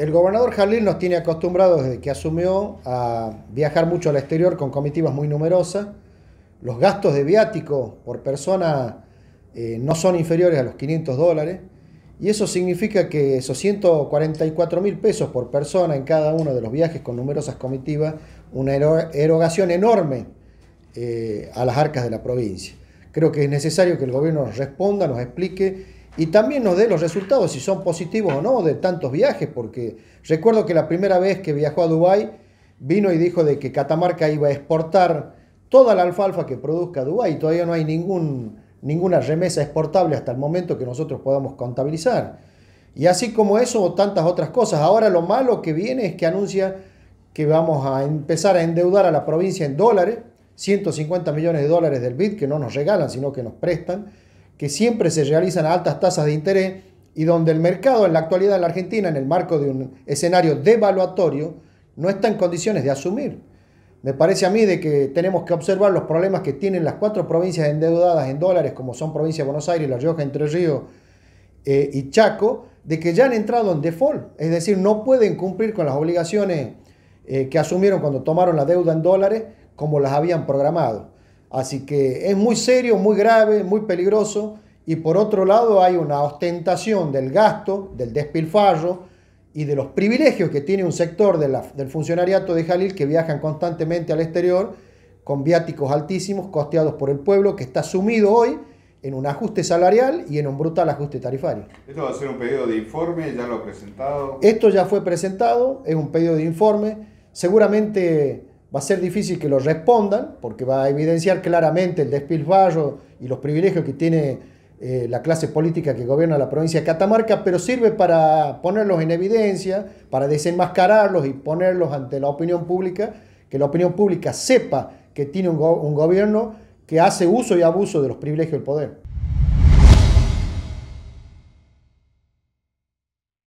El gobernador Jalil nos tiene acostumbrados desde que asumió a viajar mucho al exterior con comitivas muy numerosas. Los gastos de viático por persona eh, no son inferiores a los 500 dólares. Y eso significa que esos 144 mil pesos por persona en cada uno de los viajes con numerosas comitivas, una erogación enorme eh, a las arcas de la provincia. Creo que es necesario que el gobierno nos responda, nos explique y también nos dé los resultados, si son positivos o no, de tantos viajes, porque recuerdo que la primera vez que viajó a Dubái, vino y dijo de que Catamarca iba a exportar toda la alfalfa que produzca Dubái, todavía no hay ninguna remesa exportable hasta el momento que nosotros podamos contabilizar. Y así como eso, tantas otras cosas. Ahora lo malo que viene es que anuncia que vamos a empezar a endeudar a la provincia en dólares, 150 millones de dólares del BID que no nos regalan, sino que nos prestan que siempre se realizan a altas tasas de interés y donde el mercado en la actualidad en la Argentina, en el marco de un escenario devaluatorio, no está en condiciones de asumir. Me parece a mí de que tenemos que observar los problemas que tienen las cuatro provincias endeudadas en dólares, como son provincia de Buenos Aires, La Rioja, Entre Ríos eh, y Chaco, de que ya han entrado en default, es decir, no pueden cumplir con las obligaciones eh, que asumieron cuando tomaron la deuda en dólares como las habían programado. Así que es muy serio, muy grave, muy peligroso. Y por otro lado hay una ostentación del gasto, del despilfarro y de los privilegios que tiene un sector del funcionariato de Jalil que viajan constantemente al exterior con viáticos altísimos costeados por el pueblo que está sumido hoy en un ajuste salarial y en un brutal ajuste tarifario. ¿Esto va a ser un pedido de informe? ¿Ya lo ha presentado? Esto ya fue presentado, es un pedido de informe. Seguramente va a ser difícil que lo respondan, porque va a evidenciar claramente el despilfarro y los privilegios que tiene eh, la clase política que gobierna la provincia de Catamarca, pero sirve para ponerlos en evidencia, para desenmascararlos y ponerlos ante la opinión pública, que la opinión pública sepa que tiene un gobierno que hace uso y abuso de los privilegios del poder.